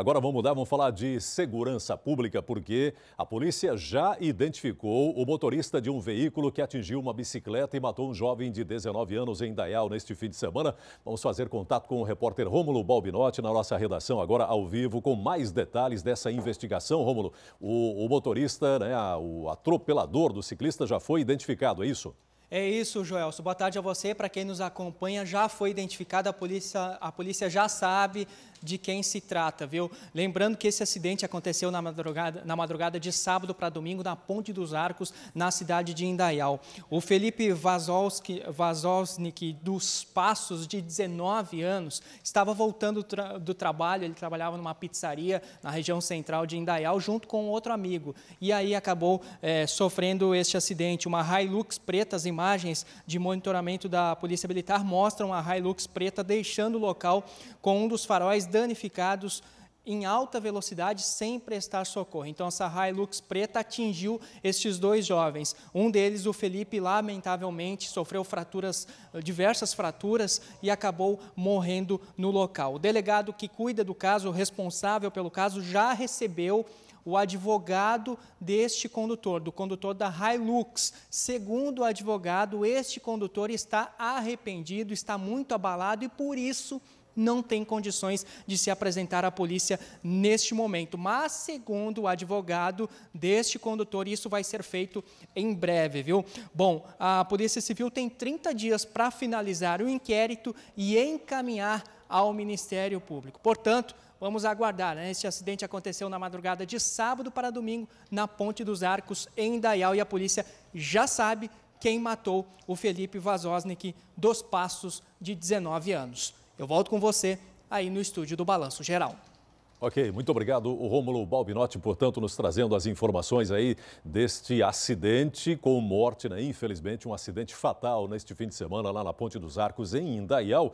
Agora vamos mudar, vamos falar de segurança pública, porque a polícia já identificou o motorista de um veículo que atingiu uma bicicleta e matou um jovem de 19 anos em Dayal neste fim de semana. Vamos fazer contato com o repórter Rômulo Balbinotti na nossa redação agora ao vivo com mais detalhes dessa investigação. Rômulo, o, o motorista, né, o atropelador do ciclista já foi identificado, é isso? É isso, Joelso. Boa tarde a você. Para quem nos acompanha, já foi identificada a polícia, a polícia já sabe de quem se trata, viu? Lembrando que esse acidente aconteceu na madrugada, na madrugada de sábado para domingo na Ponte dos Arcos, na cidade de Indaial. O Felipe Vazowski, Vazolsnik, dos Passos, de 19 anos, estava voltando tra do trabalho, ele trabalhava numa pizzaria na região central de Indaial, junto com outro amigo. E aí acabou é, sofrendo este acidente. Uma Hilux preta, as imagens de monitoramento da Polícia Militar mostram a Hilux preta deixando o local com um dos faróis danificados em alta velocidade sem prestar socorro. Então essa Hilux preta atingiu estes dois jovens. Um deles, o Felipe, lamentavelmente sofreu fraturas, diversas fraturas e acabou morrendo no local. O delegado que cuida do caso, o responsável pelo caso, já recebeu o advogado deste condutor, do condutor da Hilux. Segundo o advogado, este condutor está arrependido, está muito abalado e por isso não tem condições de se apresentar à polícia neste momento. Mas, segundo o advogado deste condutor, isso vai ser feito em breve, viu? Bom, a Polícia Civil tem 30 dias para finalizar o inquérito e encaminhar ao Ministério Público. Portanto, vamos aguardar. Né? Este acidente aconteceu na madrugada de sábado para domingo na Ponte dos Arcos, em Daial, e a polícia já sabe quem matou o Felipe Vazosnik dos Passos, de 19 anos. Eu volto com você aí no estúdio do Balanço Geral. Ok, muito obrigado, o Rômulo Balbinotti, portanto, nos trazendo as informações aí deste acidente com morte, né? Infelizmente, um acidente fatal neste fim de semana lá na Ponte dos Arcos, em Indaial.